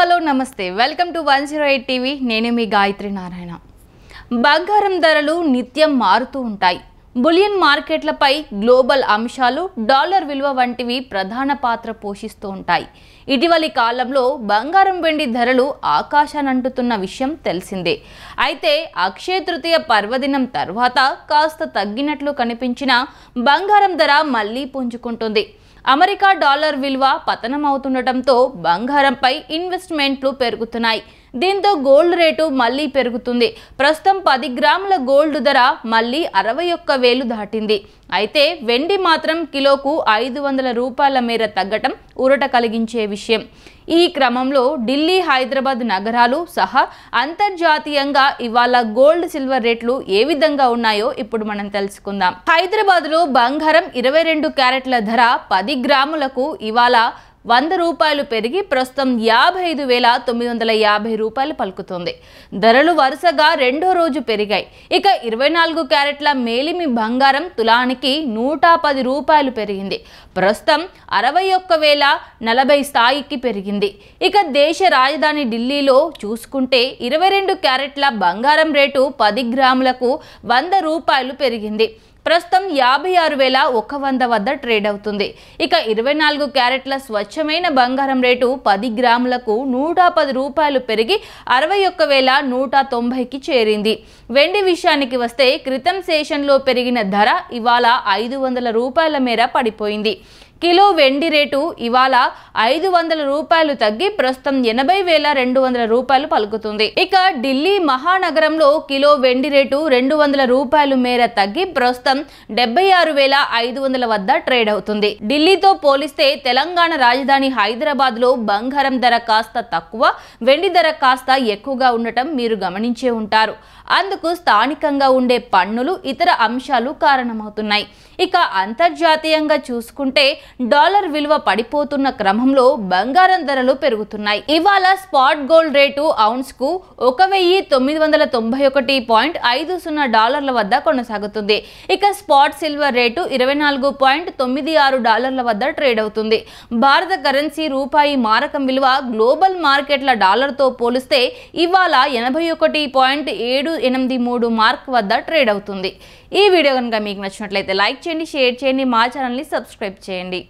hello నమస్తే welcome to one zero eight TV నేను మీ గాయత్రి నారాయణ బంగారం ధరలు నిత్యం మారుతూ ఉంటాయి బులియన్ మార్కెట్లపై గ్లోబల్ అంశాలు డాలర్ విలువ వంటివి ప్రధాన పాత్ర పోషిస్తూ ఉంటాయి ఇటీవలి కాలంలో బంగారం వెండి ధరలు ఆకాశానంటుతున్న విషయం తెలిసిందే అయితే అక్షయ తృతీయ పర్వదినం తర్వాత కాస్త తగ్గినట్లు కనిపించిన బంగారం ధర మళ్లీ పుంజుకుంటుంది అమెరికా డాలర్ విలువ పతనం అవుతుండటంతో బంగారంపై ఇన్వెస్ట్మెంట్లు పెరుగుతున్నాయి దీంతో గోల్డ్ రేటు మళ్లీ పెరుగుతుంది ప్రస్తుతం పది గ్రాముల గోల్డ్ ధర మళ్లీ అరవై ఒక్క వేలు దాటింది అయితే వెండి మాత్రం కిలోకు ఐదు వందల రూపాయల మేర తగ్గటం ఊరట కలిగించే విషయం ఈ క్రమంలో ఢిల్లీ హైదరాబాద్ నగరాలు సహా అంతర్జాతీయంగా ఇవాళ గోల్డ్ సిల్వర్ రేట్లు ఏ విధంగా ఉన్నాయో ఇప్పుడు మనం తెలుసుకుందాం హైదరాబాద్లో బంగారం ఇరవై రెండు క్యారెట్ల ధర పది గ్రాములకు ఇవాళ వంద రూపాయలు పెరిగి ప్రస్తుతం యాభై ఐదు వేల తొమ్మిది వందల యాభై రూపాయలు పలుకుతుంది ధరలు వరుసగా రెండో రోజు పెరిగాయి ఇక ఇరవై నాలుగు క్యారెట్ల మేలిమి బంగారం తులానికి నూట పది రూపాయలు పెరిగింది ప్రస్తుతం అరవై ఒక్క వేల నలభై స్థాయికి పెరిగింది ఇక దేశ రాజధాని ఢిల్లీలో చూసుకుంటే ఇరవై రెండు క్యారెట్ల బంగారం రేటు పది గ్రాములకు వంద రూపాయలు పెరిగింది ప్రస్తుతం యాభై ఆరు వేల ఒక వంద వద్ద ట్రేడ్ అవుతుంది ఇక ఇరవై నాలుగు క్యారెట్ల స్వచ్ఛ స్వచ్ఛమైన బంగారం రేటు పది గ్రాములకు నూట పది రూపాయలు పెరిగి అరవై ఒక్క వేల నూట తొంభైకి చేరింది వెండి విషయానికి వస్తే క్రితం సేషన్లో పెరిగిన ధర ఇవాళ ఐదు వందల రూపాయల మేర పడిపోయింది కిలో వెండి రేటు ఇవాళ ఐదు వందల రూపాయలు తగ్గి ప్రస్తుతం ఎనభై వేల రెండు వందల రూపాయలు పలుకుతుంది ఇక ఢిల్లీ మహానగరంలో కిలో వెండి రేటు రెండు వందల రూపాయలు మేర తగ్గి ప్రస్తుతం డెబ్బై ఆరు వేల ఐదు వందల వద్ద ట్రేడ్ అవుతుంది ఢిల్లీతో పోలిస్తే తెలంగాణ రాజధాని హైదరాబాద్ లో బంగారం ధర కాస్త తక్కువ వెండి ధర కాస్త ఎక్కువగా ఉండటం మీరు గమనించే ఉంటారు అందుకు స్థానికంగా ఉండే పన్నులు ఇతర అంశాలు కారణమవుతున్నాయి ఇక అంతర్జాతీయంగా చూసుకుంటే డాలర్ విలువ పడిపోతున్న క్రమంలో బంగారం ధరలు పెరుగుతున్నాయి ఇవాళ స్పాట్ గోల్డ్ రేటు ఔన్స్ కు ఒక వెయ్యి తొమ్మిది వందల తొంభై ఒకటి పాయింట్ ఐదు సున్నా డాలర్ల వద్ద కొనసాగుతుంది ఇక స్పాట్ సిల్వర్ రేటు ఇరవై నాలుగు పాయింట్ తొమ్మిది ఆరు డాలర్ల వద్ద ట్రేడ్ అవుతుంది భారత కరెన్సీ రూపాయి మారకం విలువ గ్లోబల్ మార్కెట్ల డాలర్తో పోలిస్తే ఇవాళ ఎనభై ఒకటి పాయింట్ ఏడు ఎనిమిది మూడు మార్క్ వద్ద ట్రేడ్ అవుతుంది ఈ వీడియో కనుక మీకు నచ్చినట్లయితే లైక్ చేయండి చేయండి షేర్ చేయండి మా ఛానల్ని సబ్స్క్రైబ్ చేయండి